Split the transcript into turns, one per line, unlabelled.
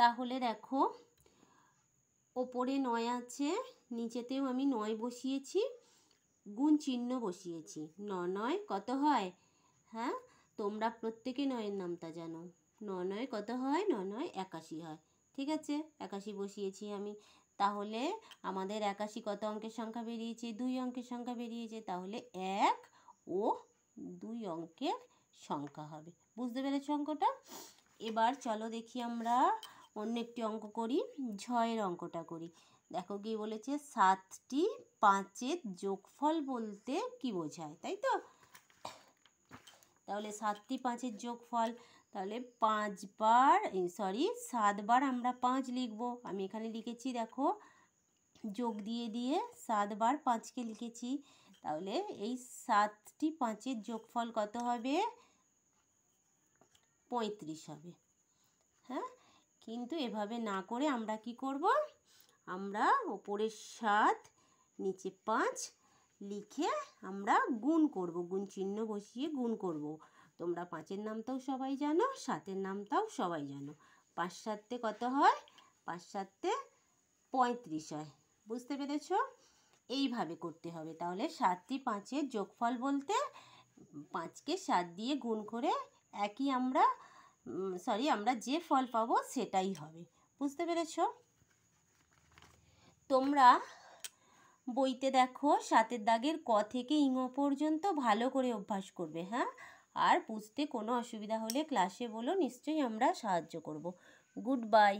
তাহলে দেখো ওপরে নয় আছে নিচেতেও আমি নয় বসিয়েছি গুণ চিহ্ন বসিয়েছি ন নয় কত হয় হ্যাঁ তোমরা প্রত্যেকে নয়ের নামটা জানো ন নয় কত হয় ন নয় একাশি হয় ঠিক আছে একাশি বসিয়েছি আমি তাহলে আমাদের একাশি কত অঙ্কের সংখ্যা বেরিয়েছে দুই অঙ্কের সংখ্যা বেরিয়েছে তাহলে এক ও দুই অঙ্কের সংখ্যা হবে বুঝতে পেরেছ অঙ্কটা এবার চলো দেখি আমরা অন্য একটি অঙ্ক করি ছয়ের অঙ্কটা করি দেখো কি বলেছে সাতটি পাঁচের যোগফল বলতে কি বোঝায় তাই তো তাহলে সাতটি পাঁচের যোগফল তাহলে পাঁচবার সরি সাতবার আমরা পাঁচ লিখব আমি এখানে লিখেছি দেখো যোগ দিয়ে দিয়ে সাতবার পাঁচকে লিখেছি তাহলে এই সাতটি পাঁচের যোগফল কত হবে পঁয়ত্রিশ হবে হ্যাঁ কিন্তু এভাবে না করে আমরা কি করব আমরা ওপরের সাত নিচে পাঁচ লিখে আমরা গুণ করব গুণ চিহ্ন বসিয়ে গুণ করব তোমরা পাঁচের নামটাও সবাই জানো সাতের নামটাও সবাই জানো পাঁচ সাতে কত হয় পাঁচ সাতে পঁয়ত্রিশ হয় বুঝতে পেরেছ এইভাবে করতে হবে তাহলে সাতটি পাঁচের যোগফল বলতে পাঁচকে সাত দিয়ে গুণ করে একই আমরা সরি আমরা যে ফল পাবো সেটাই হবে বুঝতে পেরেছ তোমরা বইতে দেখো সাতের দাগের ক থেকে ইঙ পর্যন্ত ভালো করে অভ্যাস করবে হ্যাঁ আর বুঝতে কোনো অসুবিধা হলে ক্লাসে বলো নিশ্চয়ই আমরা সাহায্য করব গুড বাই